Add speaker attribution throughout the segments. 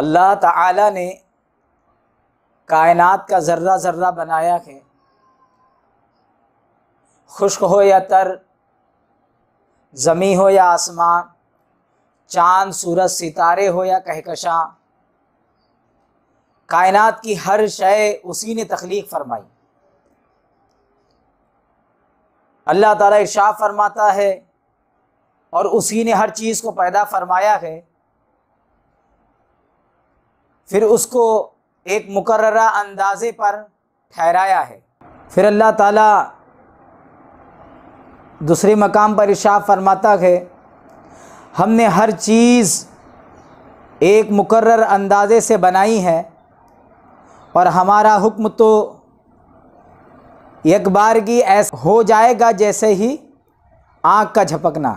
Speaker 1: अल्लाह ताला ने कायनात का ज़र्रा ज़र्रा बनाया है खुश्क हो या तर ज़मी हो या आसमान चांद सूरज सितारे हो या कहकशां कायनात की हर शय उसी ने तख्लीक फरमाई अल्लाह ताला इर्शा फरमाता है और उसी ने हर चीज़ को पैदा फरमाया है फिर उसको एक मुकर अंदाजे पर ठहराया है फिर अल्लाह ताला दूसरे मकाम पर इशाफ फरमाता है हमने हर चीज़ एक मुकर अंदाज़े से बनाई है और हमारा हुक्म तो एक बार की ऐसा हो जाएगा जैसे ही आँख का झपकना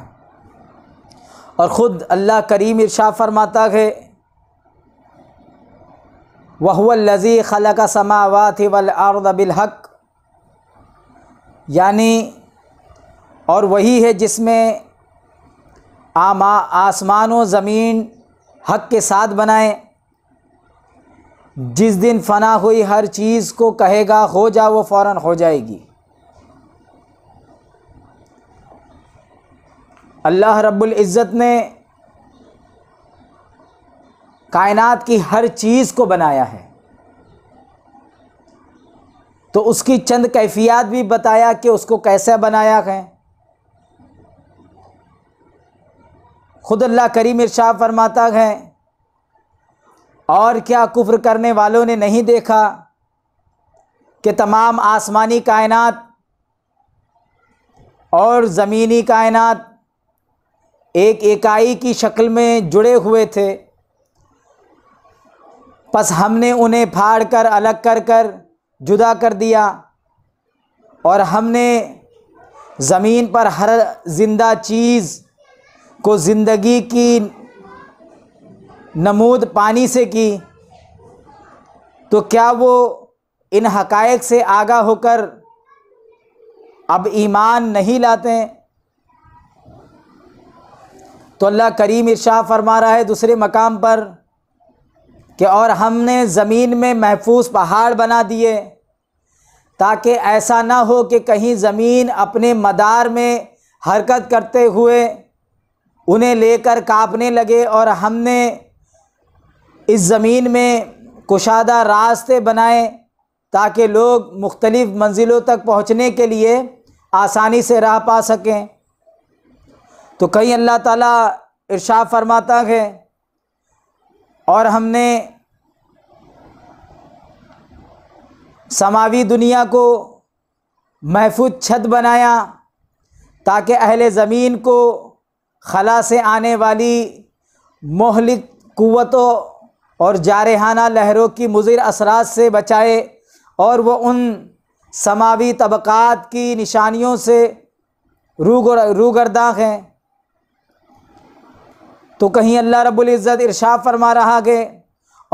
Speaker 1: और ख़ुद अल्लाह करीम इर्शा फरमाता है वहलजी खल का समावात वलआरदबिलहक यानी और वही है जिसमें आमा आसमान व ज़मीन हक के साथ बनाए जिस दिन फना हुई हर चीज़ को कहेगा हो जा वो फ़ौर हो जाएगी अल्लाह रब्बुल इज़्ज़त ने कायनात की हर चीज़ को बनाया है तो उसकी चंद कैफियत भी बताया कि उसको कैसे बनाया है खुद अल्लाह करीम इरशा फरमाता है और क्या कुफ्र करने वालों ने नहीं देखा कि तमाम आसमानी कायनात और ज़मीनी कायनात एक इकाई की शक्ल में जुड़े हुए थे बस हमने उन्हें फाड़ कर अलग कर कर जुदा कर दिया और हमने ज़मीन पर हर ज़िंदा चीज़ को ज़िंदगी की नमूद पानी से की तो क्या वो इन हकायक से आगा होकर अब ईमान नहीं लाते तो अल्लाह करीम इर्शा फरमा रहा है दूसरे मकाम पर कि और हमने ज़मीन में महफूज पहाड़ बना दिए ताकि ऐसा ना हो कि कहीं ज़मीन अपने मदार में हरकत करते हुए उन्हें लेकर काँपने लगे और हमने इस ज़मीन में कुशादा रास्ते बनाए ताकि लोग मुख्तलिफ़ मंजिलों तक पहुँचने के लिए आसानी से राह पा सकें तो कहीं अल्लाह ताला इरशा फरमाता है और हमने समावी दुनिया को महफूज छत बनाया ताकि अहल ज़मीन को खला से आने वाली मोहलिक क़वतों और जारहाना लहरों की मुजिर असरात से बचाए और वह उन समावी तबक़ात की निशानियों से रूगर रूगरदाग हैं तो कहीं अल्लाह रब्बुल इज़्ज़त फरमा रहा है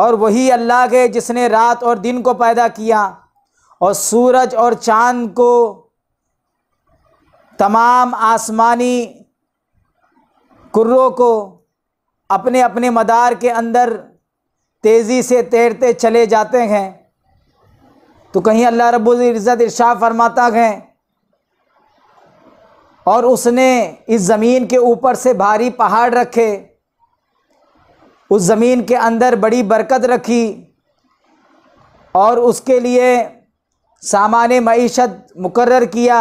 Speaker 1: और वही अल्लाह है जिसने रात और दिन को पैदा किया और सूरज और चाँद को तमाम आसमानी कुर्रों को अपने अपने मदार के अंदर तेज़ी से तैरते चले जाते हैं तो कहीं अल्लाह रब्ज़त इर्शा फरमाता है और उसने इस ज़मीन के ऊपर से भारी पहाड़ रखे उस ज़मीन के अंदर बड़ी बरकत रखी और उसके लिए सामान मीशत मुकर किया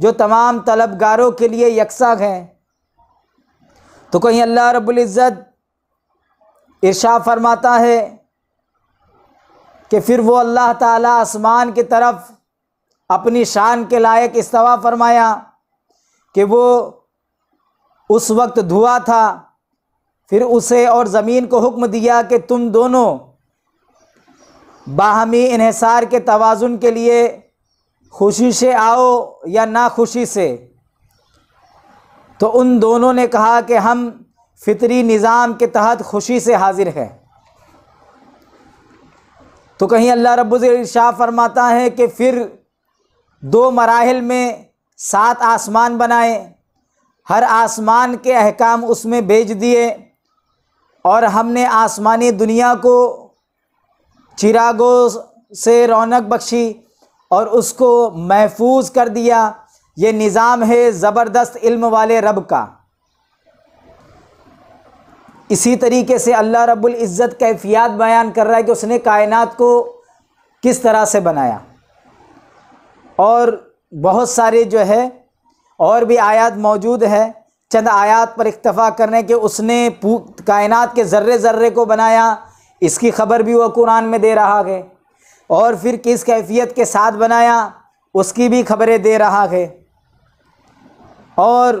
Speaker 1: जो तमाम तलबगारों के लिए यकसा हैं तो कहीं अल्लाह रब्ज़त इर्शा फरमाता है कि फिर वो अल्लाह ताला आसमान की तरफ अपनी शान के लायक इस्तवा फरमाया कि वो उस वक्त धुआँ था फिर उसे और ज़मीन को हुक्म दिया कि तुम दोनों बाहमी इहसार के तोज़ुन के लिए खुशी से आओ या ना खुशी से तो उन दोनों ने कहा कि हम फितरी निज़ाम के तहत खुशी से हाज़िर हैं तो कहीं अल्लाह रब्ज़ा फरमाता है कि फिर दो मराहल में सात आसमान बनाए हर आसमान के अहकाम उसमें भेज दिए और हमने आसमानी दुनिया को चिरागों से रौनक बख्शी और उसको महफूज कर दिया ये निज़ाम है ज़बरदस्त इल्म वाले रब का इसी तरीके से अल्लाह रब्बुल इज़्ज़त कैफियत बयान कर रहा है कि उसने कायनात को किस तरह से बनाया और बहुत सारे जो है और भी आयात मौजूद है चंद आयात पर इतफ़ा करने के उसने कायनात के ज़र्रे ज़र्रे को बनाया इसकी खबर भी वह कुरान में दे रहा है और फिर किस कैफियत के साथ बनाया उसकी भी खबरें दे रहा है और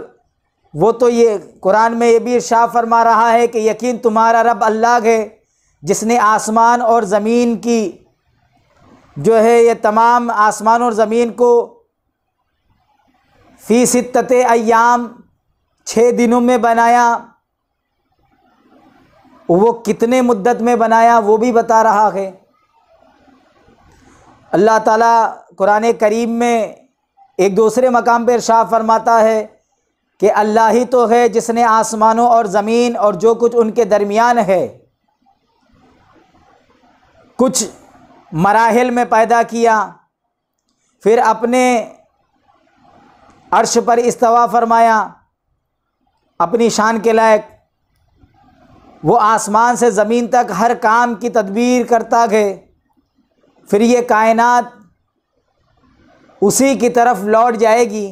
Speaker 1: वो तो ये कुरान में ये भी इर्शा फरमा रहा है कि यकीन तुम्हारा रब अल्लाह है जिसने आसमान और ज़मीन की जो है ये तमाम आसमान और ज़मीन को फ़ी अयाम छः दिनों में बनाया वो कितने मुद्दत में बनाया वो भी बता रहा है अल्लाह ताला कुरान करीम में एक दूसरे मकाम पर शाह फरमाता है कि अल्लाह ही तो है जिसने आसमानों और ज़मीन और जो कुछ उनके दरमियान है कुछ मराहल में पैदा किया फिर अपने अर्श पर इस्तवा फरमाया अपनी शान के लायक वो आसमान से ज़मीन तक हर काम की तदबीर करता गए फिर ये कायनात उसी की तरफ लौट जाएगी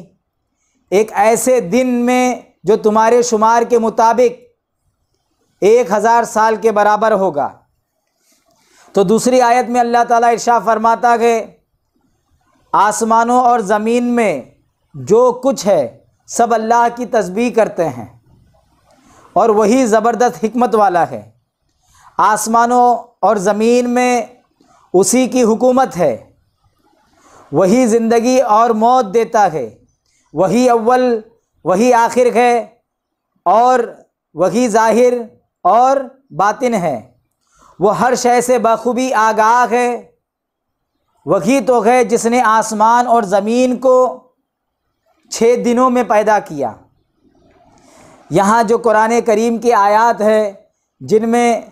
Speaker 1: एक ऐसे दिन में जो तुम्हारे शुमार के मुताबिक एक हज़ार साल के बराबर होगा तो दूसरी आयत में अल्लाह ताला इर्शा फरमाता गए आसमानों और ज़मीन में जो कुछ है सब अल्लाह की तस्बीह करते हैं और वही ज़बरदस्त हमत वाला है आसमानों और ज़मीन में उसी की हुकूमत है वही ज़िंदगी और मौत देता है वही अव्वल वही आखिर है और वही ज़ाहिर और बातिन है वो हर शय से बखूबी आगाह है वही तो है जिसने आसमान और ज़मीन को छः दिनों में पैदा किया यहाँ जो कुरान करीम की आयात है जिनमें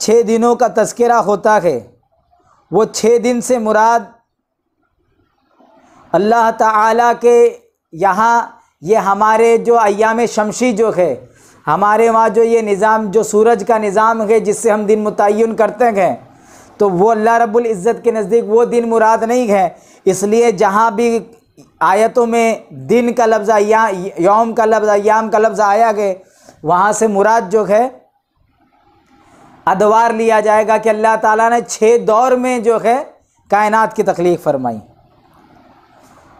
Speaker 1: छः दिनों का तस्करा होता है वो छः दिन से मुराद अल्लाह ताला के यहाँ ये हमारे जो अयाम शमशी जो है हमारे वहाँ जो ये निज़ाम जो सूरज का निज़ाम है जिससे हम दिन मुतन करते हैं तो वो अल्लाह रब्बुल इज़्ज़त के नज़दीक वो दिन मुराद नहीं है इसलिए जहाँ भी आयतों में दिन का लफ्ज़ या यौम का लफ्ज़ याम का लफ्ज़ आया गए वहाँ से मुराद जो है अदवार लिया जाएगा कि अल्लाह ताला ने छः दौर में जो है कायनात की तख्लीक फरमाई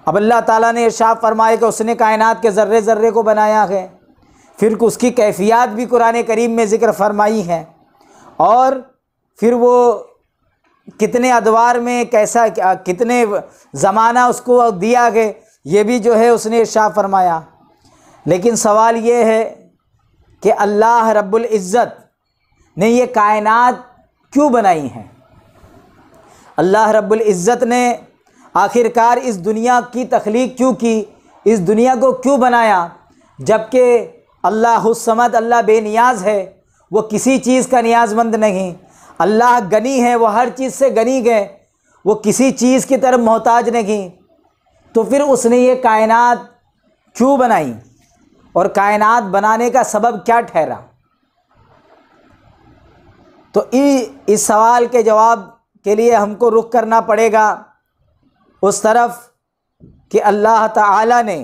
Speaker 1: अब अल्लाह ताला ने इर्शाद फरमाया कि उसने कायनात के ज़र्रे ज़र्रे को बनाया है फिर उसकी कैफियत भी कुरान करीम में ज़िक्र फरमाई है और फिर वो कितने अदवार में कैसा कितने ज़माना उसको दिया गया ये भी जो है उसने इर्शा फरमाया लेकिन सवाल ये है कि अल्लाह रब्बुल इज़्ज़त ने ये कायनात क्यों बनाई हैं अल्लाह रब्बुल इज़्ज़त ने आखिरकार इस दुनिया की तख्लीक क्यों की इस दुनिया को क्यों बनाया जबकि अल्लाह समद अल्लाह बेनियाज है वो किसी चीज़ का नियाजमंद नहीं अल्लाह गनी है वो हर चीज़ से गनी गए वो किसी चीज़ की तरफ मोहताज नहीं तो फिर उसने ये कायनात क्यों बनाई और कायनात बनाने का सबब क्या ठहरा तो इस सवाल के जवाब के लिए हमको रुख करना पड़ेगा उस तरफ कि अल्लाह ताला ने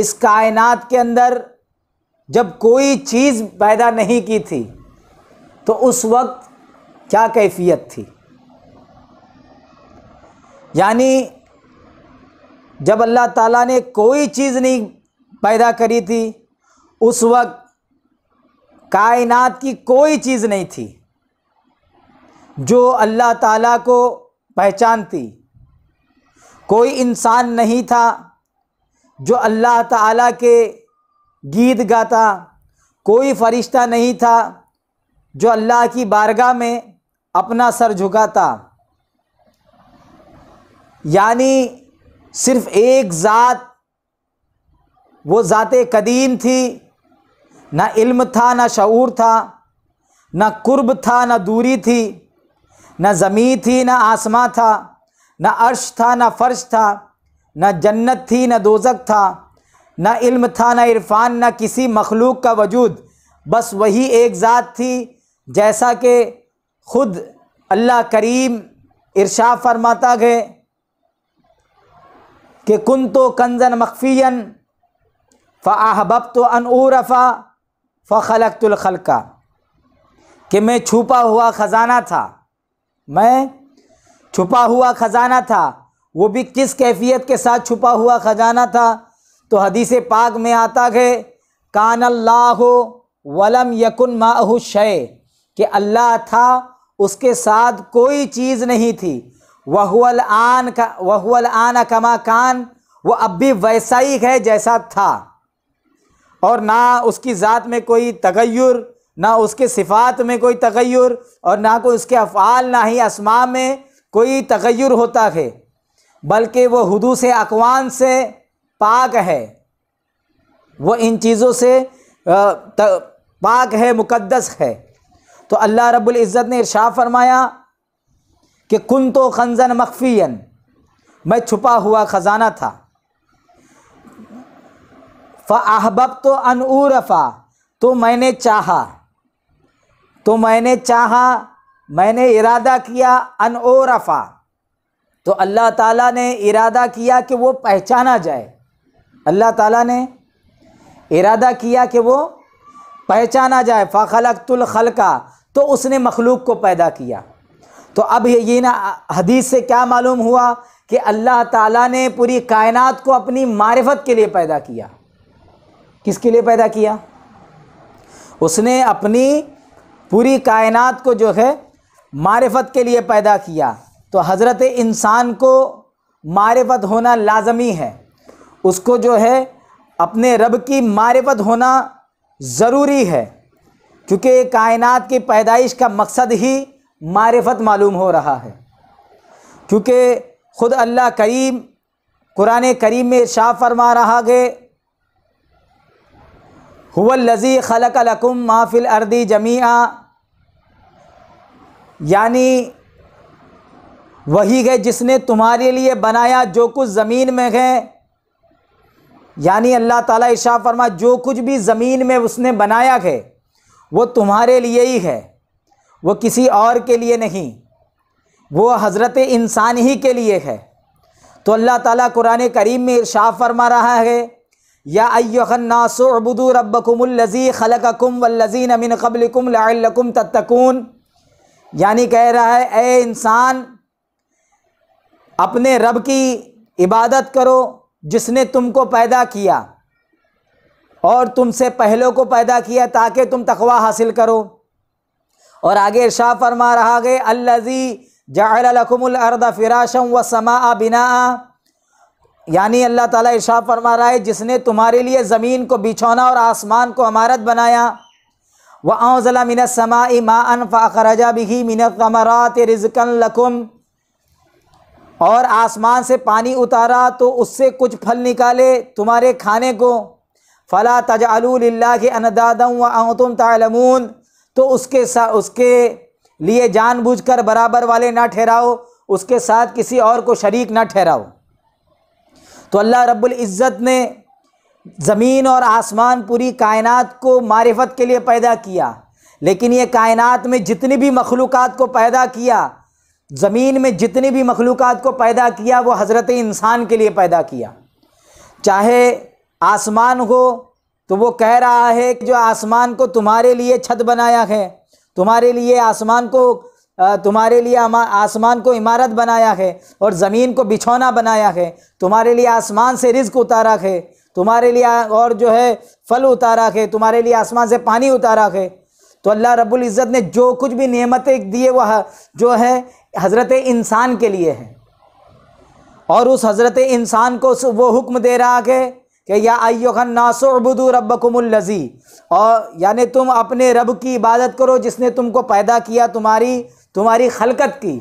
Speaker 1: इस कायनात के अंदर जब कोई चीज़ पैदा नहीं की थी तो उस वक्त क्या कैफियत थी यानी जब अल्लाह ताला ने कोई चीज़ नहीं पैदा करी थी उस वक्त कायनात की कोई चीज़ नहीं थी जो अल्लाह ताला को पहचानती कोई इंसान नहीं था जो अल्लाह ताला के गीत गाता कोई फरिश्ता नहीं था जो अल्लाह की बारगाह में अपना सर झुकाता यानी सिर्फ एक ज़ात वो ज़ात कदीम थी ना इल्म था ना शूर था ना कुर्ब था ना दूरी थी ना ज़मी थी ना आसमां था ना अर्श था ना फ़र्श था ना जन्नत थी ना दोजक था ना इल्म था ना इरफान ना किसी मखलूक का वजूद बस वही एक ज़ात थी जैसा कि ख़ुद अल्लाह करीम इर्शा फरमाता गए कि कुन तो कंजन फ़ फ़ाहबब तो अनूरफ़ा का कि मैं छुपा हुआ ख़जाना था मैं छुपा हुआ ख़जाना था वो भी किस कैफियत के साथ छुपा हुआ ख़जाना था तो हदीस पाक में आता गए कान अल्लाह वलम यकुन माह शय कि अल्लाह था उसके साथ कोई चीज़ नहीं थी वहुअल आन का वहुअल आन कमा कान वो अब भी वैसा ही है जैसा था और ना उसकी ज़ात में कोई तगैर ना उसके सिफात में कोई तगैर और ना कोई उसके अफ़ाल ना ही असमा में कोई तगैर होता है बल्कि वो हदू से अकवान से पाक है वो इन चीज़ों से पाक है मुकद्दस है तो अल्लाह रब्बुल इज़्ज़त ने इरशा फरमाया कि कुन तो खनजन मखफ़ीन मैं छुपा हुआ ख़जाना था फ़ाहबब तो अनूरफ़ा तो मैंने चाहा तो मैंने चाहा मैंने इरादा किया अनओरफ़ा तो अल्लाह ताला ने इरादा किया कि वो पहचाना जाए अल्लाह ताला ने इरादा किया कि वो पहचाना जाए तुल खलका तो उसने मखलूक को पैदा किया तो अब ये ना हदीस से क्या मालूम हुआ कि अल्लाह ताला ने पूरी कायनात को अपनी मारफत के लिए पैदा किया किसके लिए पैदा किया उसने अपनी पूरी कायनात को जो है मारफत के लिए पैदा किया तो हज़रत इंसान को मारफत होना लाजमी है उसको जो है अपने रब की मारफत होना ज़रूरी है क्योंकि कायनात की पैदाइश का मकसद ही मारफत मालूम हो रहा है क्योंकि ख़ुद अल्लाह करीम कुरान करीम में शाह फरमा रहा गए हुवल्लज़ी खलक लकुम माफिल अर्दी जमीआ यानी वही है जिसने तुम्हारे लिए बनाया जो कुछ ज़मीन में है यानी अल्लाह ताला इशा फरमा जो कुछ भी ज़मीन में उसने बनाया है वो तुम्हारे लिए ही है वो किसी और के लिए नहीं वो हज़रत इंसान ही के लिए है तो अल्लाह ताला कुरान करीम में इरशा फरमा रहा है या अय्यनासबुदू रबकुमल्लज़ी खलककुम वल्लज़ीन अमिन कबलकुम लकुम तत्तकून यानी कह रहा है ए इंसान अपने रब की इबादत करो जिसने तुमको पैदा किया और तुमसे पहलों को पैदा किया ताकि तुम तकवा हासिल करो और आगे इर्शा फरमा रहा गए अल्लजी जाकुमर्द फ़िराशम व समा बिना यानी अल्लाह ताला इर्शा फरमा रहा है जिसने तुम्हारे लिए ज़मीन को बिछौना और आसमान को अमारत बनाया व औज़ला मिन समा मान फ़ाखरजा बिही मिन कमरात रिजकन लकुम और आसमान से पानी उतारा तो उससे कुछ फल निकाले तुम्हारे खाने को फ़ला के अनदादम तुम तलमून तो उसके साथ उसके लिए जानबूझकर बराबर वाले ना ठहराओ उसके साथ किसी और को शरीक ना ठहराओ तो अल्लाह रब्बुल इज़्ज़त ने ज़मीन और आसमान पूरी कायनात को मारिफत के लिए पैदा किया लेकिन ये कायनात में जितनी भी मखलूक़ को पैदा किया ज़मीन में जितनी भी मखलूक़ को पैदा किया वो हज़रत इंसान के लिए पैदा किया चाहे आसमान को तो वो कह रहा है कि जो आसमान को तुम्हारे लिए छत बनाया है तुम्हारे लिए आसमान को तुम्हारे लिए आसमान को इमारत बनाया है और ज़मीन को बिछौना बनाया है तुम्हारे लिए आसमान से रिज्क उतारा है तुम्हारे लिए और जो है फल उतारा है तुम्हारे लिए आसमान से पानी उतारा है तो अल्लाह रब्बुल इज़्ज़त ने जो कुछ भी नेमतें दिए वह जो है हज़रत इंसान के लिए है और उस हज़रत इंसान को वो हुक्म दे रहा है कि या अयोखन नासुबुदू रबकुमल्लजी और यानि तुम अपने रब की इबादत करो जिसने तुमको पैदा किया तुम्हारी तुम्हारी खलकत की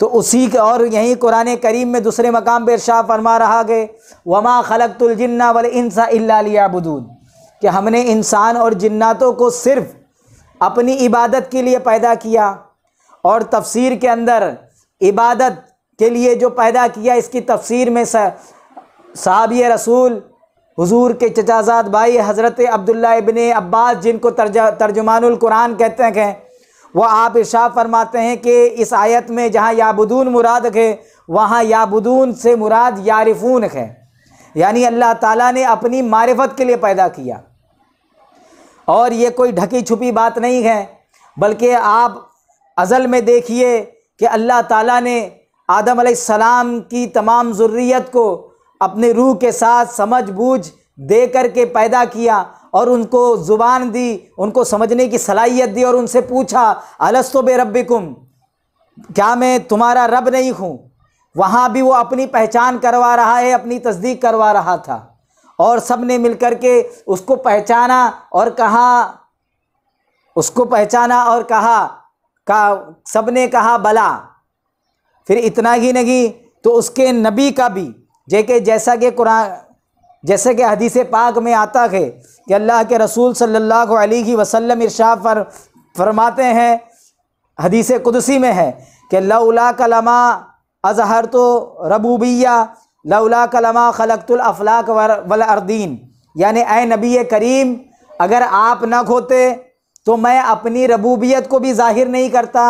Speaker 1: तो उसी के और यहीं कुरान करीम में दूसरे मकाम पर शाह फरमा रहा गए वमा खलकतुलजन्ना वल इंसा कि हमने इंसान और जन्नातों को सिर्फ अपनी इबादत के लिए पैदा किया और तफसीर के अंदर इबादत के लिए जो पैदा किया इसकी तफसीर में साहबी रसूल हुजूर के चचाजाद भाई हज़रत अब्दुल्ला इबन अब्बास जिनको कुरान कहते हैं वह आप इर्शा फरमाते हैं कि इस आयत में जहाँ याबुदून मुराद है वहाँ याबुदून से मुराद यारिफून है यानी अल्लाह ताला ने अपनी मारिफत के लिए पैदा किया और ये कोई ढकी छुपी बात नहीं है बल्कि आप अज़ल में देखिए कि अल्लाह ताला ने आदम सलाम की तमाम ज़ुर्रियत को अपने रूह के साथ समझ बूझ दे करके पैदा किया और उनको ज़ुबान दी उनको समझने की सलाहियत दी और उनसे पूछा अलस्तो बे रबिकुम क्या मैं तुम्हारा रब नहीं हूँ वहाँ भी वो अपनी पहचान करवा रहा है अपनी तस्दीक करवा रहा था और सब ने मिल के उसको पहचाना और कहा उसको पहचाना और कहा का सब ने कहा बला फिर इतना ही नहीं तो उसके नबी का भी जेके जैसा कि कुरान जैसे कि हदीस पाक में आता है कि अल्लाह के रसूल सल्लल्लाहु अलैहि वसल्लम इरशा फर फरमाते हैं हदीस कुदसी में है कि लौला कलमा अजहर तो रबूबिया लौला कलमा खलकतुल अफलाक वल अर्दीन ए नबी करीम अगर आप न होते तो मैं अपनी रबूबियत को भी जाहिर नहीं करता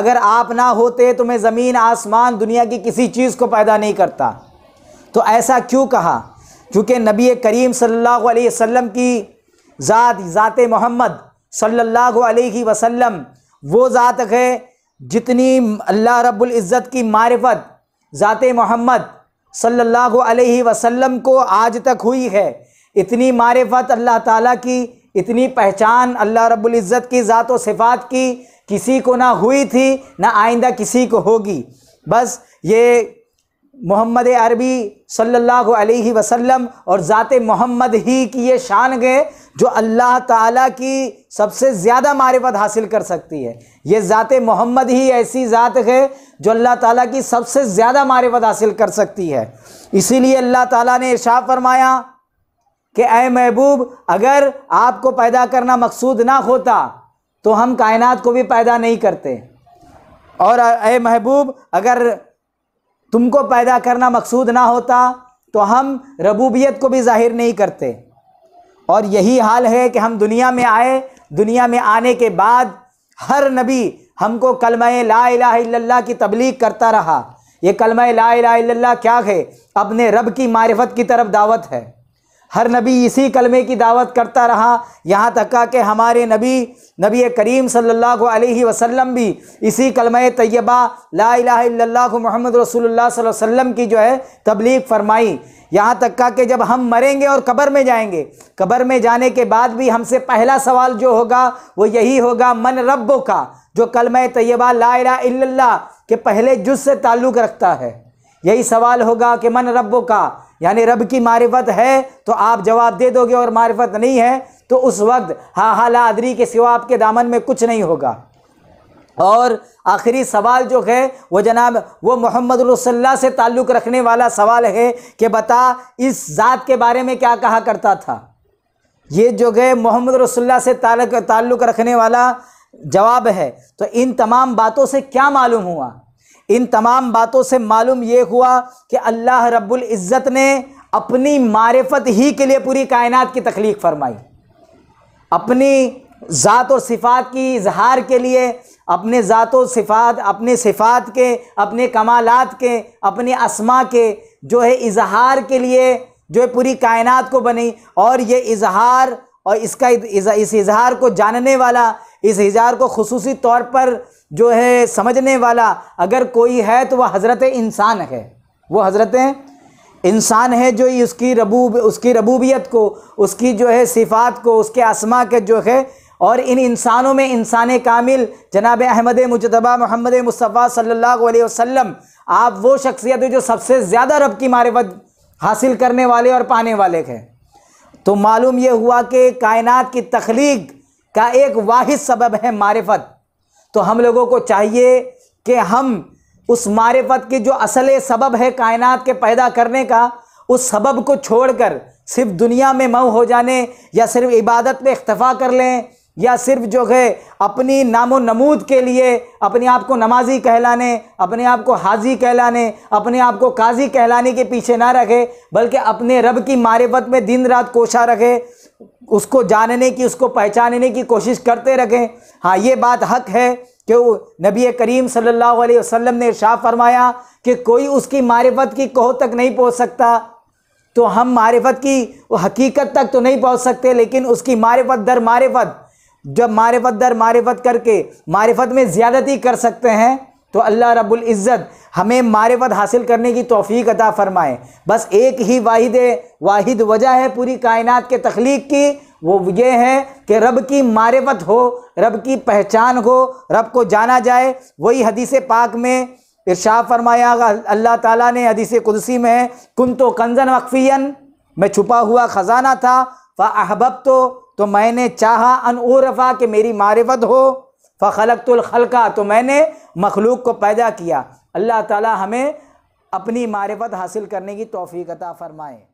Speaker 1: अगर आप ना होते तो मैं ज़मीन आसमान दुनिया की किसी चीज़ को पैदा नहीं करता तो ऐसा क्यों कहा क्योंकि नबी करीम सल्लल्लाहु अलैहि वसल्लम की ज़ात ज़ात मोहम्मद सल्लल्लाहु अलैहि वसल्लम वो ज़ात है जितनी अल्लाह रब्बुल इज़्ज़त की मारिफत ज़ात मोहम्मद सल्लल्लाहु अलैहि वसल्लम को आज तक हुई है इतनी मारिफत अल्लाह ताला की इतनी पहचान अल्लाह रब्बुल इज़्ज़त की ज़ात व सिफ़ात की किसी को ना हुई थी ना आइंदा किसी को होगी बस ये मोहम्मद अरबी सल्लल्लाहु अलैहि वसल्लम और ज़ात मोहम्मद ही की ये शान गए जो अल्लाह ताला की सबसे ज़्यादा मारिफत हासिल कर सकती है ये ज़ात मोहम्मद ही ऐसी ज़ात है जो अल्लाह ताला की सबसे ज़्यादा मारिफत हासिल कर सकती है इसीलिए अल्लाह ताला ने इर्शा फरमाया कि अय महबूब अगर आपको पैदा करना मकसूद ना होता तो हम कायनात को भी पैदा नहीं करते और अय महबूब अगर तुमको पैदा करना मकसूद ना होता तो हम रबूबियत को भी ज़ाहिर नहीं करते और यही हाल है कि हम दुनिया में आए दुनिया में आने के बाद हर नबी हमको कलम ला इला की तबलीग करता रहा ये कलम ला इला क्या है अपने रब की मारफत की तरफ दावत है हर नबी इसी कलमे की दावत करता रहा यहाँ तक का कि हमारे नबी नबी करीम सल्लल्लाहु अलैहि वसल्लम भी इसी कलम तैयबा ला इलाह मोहम्मद रसूलुल्लाह सल्लल्लाहु अलैहि वसल्लम की जो है तबलीग फरमाई यहाँ तक का कि जब हम मरेंगे और कब्र में जाएंगे कब्र में जाने के बाद भी हमसे पहला सवाल जो होगा वो यही होगा मन रब्बो का जो कलम तैयबा ला इला के पहले जुज से ताल्लुक़ रखता है यही सवाल होगा कि मन रब्बो का यानी रब की मारिफत है तो आप जवाब दे दोगे और मारिफत नहीं है तो उस वक्त हा हाला आदरी के सिवा आपके दामन में कुछ नहीं होगा और आखिरी सवाल जो है वो जनाब वो मोहम्मद रसल्ला से ताल्लुक़ रखने वाला सवाल है कि बता इस ज़ात के बारे में क्या कहा करता था ये जो है मोहम्मद रसुल्ला से ताल्लुक़ रखने वाला जवाब है तो इन तमाम बातों से क्या मालूम हुआ इन तमाम बातों से मालूम ये हुआ कि अल्लाह रब्बुल इज़्ज़त ने अपनी मारफत ही के लिए पूरी कायनात की तख्लीक फरमाई अपनी ज़ात और सिफ़ात की इजहार के लिए अपने ज़ात और सिफ़ात अपने सिफ़ात के अपने कमालत के अपने असमा के जो है इजहार के लिए जो है पूरी कायनात को बनी और ये इजहार और इसका इस इज़हार को जानने वाला इस हिजार को खसूस तौर पर जो है समझने वाला अगर कोई है तो वह हज़रत इंसान है वो हज़रत इंसान है जो ही उसकी रबू उसकी रबूबियत को उसकी जो है सिफ़ात को उसके आसमा के जो है और इन इंसानों में इंसान कामिल जनाब अहमद मुजतबा महमद मुस्तफ़ा सल्ला वसम आप वो शख्सियत जो सबसे ज़्यादा रब की मारवत हासिल करने वाले और पाने वाले हैं तो मालूम यह हुआ कि कायनत की तख्लीक का एक वाहिद सबब है मारिफत तो हम लोगों को चाहिए कि हम उस मारिफत की जो असल सबब है कायनात के पैदा करने का उस सबब को छोड़कर सिर्फ दुनिया में मऊ हो जाने या सिर्फ इबादत में इख्तफा कर लें या सिर्फ जो है अपनी नामो नमूद के लिए अपने आप को नमाजी कहलाने अपने आप को हाजी कहलाने अपने आप को काजी कहलाने के पीछे ना रखे बल्कि अपने रब की मारिफत में दिन रात कोशा रखे उसको जानने की उसको पहचानने की कोशिश करते रखें हाँ ये बात हक है कि नबी करीम सल्लल्लाहु अलैहि वसल्लम ने शाह फरमाया कि कोई उसकी मारिफत की कोह तक नहीं पहुंच सकता तो हम मारिफत की हकीकत तक तो नहीं पहुंच सकते लेकिन उसकी मारिफत दर मारिफत जब मारिफत दर मारिफत करके मारिफत में ज़्यादती कर सकते हैं तो अल्लाह रब्बुल इज़्ज़त हमें मारिफत हासिल करने की तोफ़ी अता फ़रमाए बस एक ही वाहिद वाहिद वजह है पूरी कायनात के तख्लीक की वो ये है कि रब की मारिफत हो रब की पहचान हो रब को जाना जाए वही हदीस पाक में इर्शा फरमाया अल्लाह ताला ने हदीस कुदसी में कुन तो कंजन वक्फ़ियन मैं छुपा हुआ ख़जाना था अहबब तो, तो मैंने चाहा अन रफ़ा कि मेरी मारिफत हो फ़लकतुलखलका तो मैंने मखलूक को पैदा किया अल्लाह ताला हमें अपनी मारफत हासिल करने की तोफ़ी फ़रमाएँ